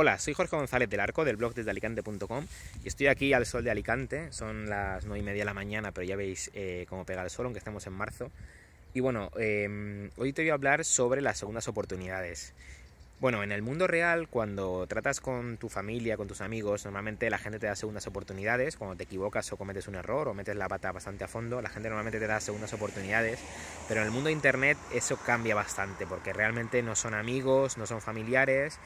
Hola, soy Jorge González del Arco, del blog desde alicante.com y estoy aquí al sol de Alicante, son las 9 y media de la mañana, pero ya veis eh, cómo pega el sol, aunque estamos en marzo. Y bueno, em, hoy te voy a hablar sobre las segundas oportunidades. Bueno, en el mundo real, cuando tratas con tu familia, con tus amigos, normalmente la gente te da segundas oportunidades, cuando te equivocas o cometes un error o metes la pata bastante a fondo, la gente normalmente te da segundas oportunidades, pero en el mundo de Internet eso cambia bastante, porque realmente no son amigos, no son familiares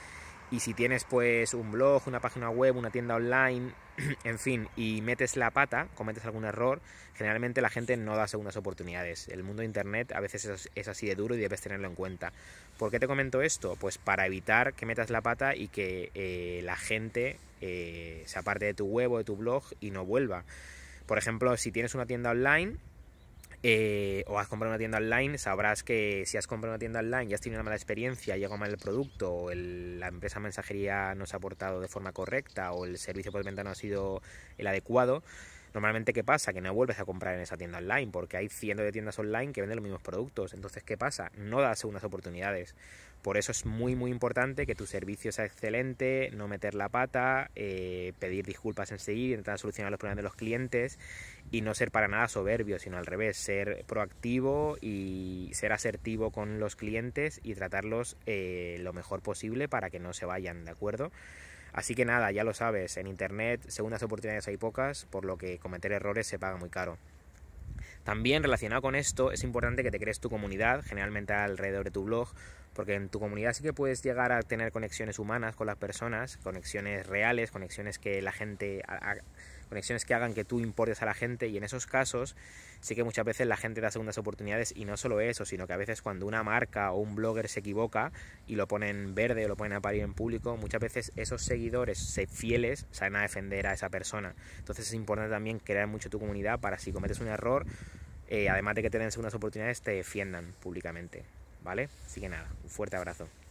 y si tienes pues un blog, una página web, una tienda online, en fin, y metes la pata, cometes algún error, generalmente la gente no da segundas oportunidades. El mundo de Internet a veces es así de duro y debes tenerlo en cuenta. ¿Por qué te comento esto? Pues para evitar que metas la pata y que eh, la gente eh, se aparte de tu web o de tu blog y no vuelva. Por ejemplo, si tienes una tienda online, eh, o has comprado una tienda online, sabrás que si has comprado una tienda online y has tenido una mala experiencia, llegado mal el producto, o la empresa mensajería no se ha aportado de forma correcta, o el servicio por venta no ha sido el adecuado, Normalmente, ¿qué pasa? Que no vuelves a comprar en esa tienda online porque hay cientos de tiendas online que venden los mismos productos. Entonces, ¿qué pasa? No das segundas oportunidades. Por eso es muy, muy importante que tu servicio sea excelente, no meter la pata, eh, pedir disculpas enseguida, intentar solucionar los problemas de los clientes y no ser para nada soberbio, sino al revés, ser proactivo y ser asertivo con los clientes y tratarlos eh, lo mejor posible para que no se vayan, ¿de acuerdo? Así que nada, ya lo sabes, en Internet segundas oportunidades hay pocas, por lo que cometer errores se paga muy caro. También relacionado con esto, es importante que te crees tu comunidad, generalmente alrededor de tu blog, porque en tu comunidad sí que puedes llegar a tener conexiones humanas con las personas, conexiones reales, conexiones que la gente conexiones que hagan que tú importes a la gente y en esos casos sí que muchas veces la gente da segundas oportunidades y no solo eso, sino que a veces cuando una marca o un blogger se equivoca y lo ponen verde o lo ponen a parir en público, muchas veces esos seguidores fieles salen a defender a esa persona. Entonces es importante también crear mucho tu comunidad para si cometes un error, eh, además de que te den segundas oportunidades, te defiendan públicamente. ¿Vale? Así que nada, un fuerte abrazo.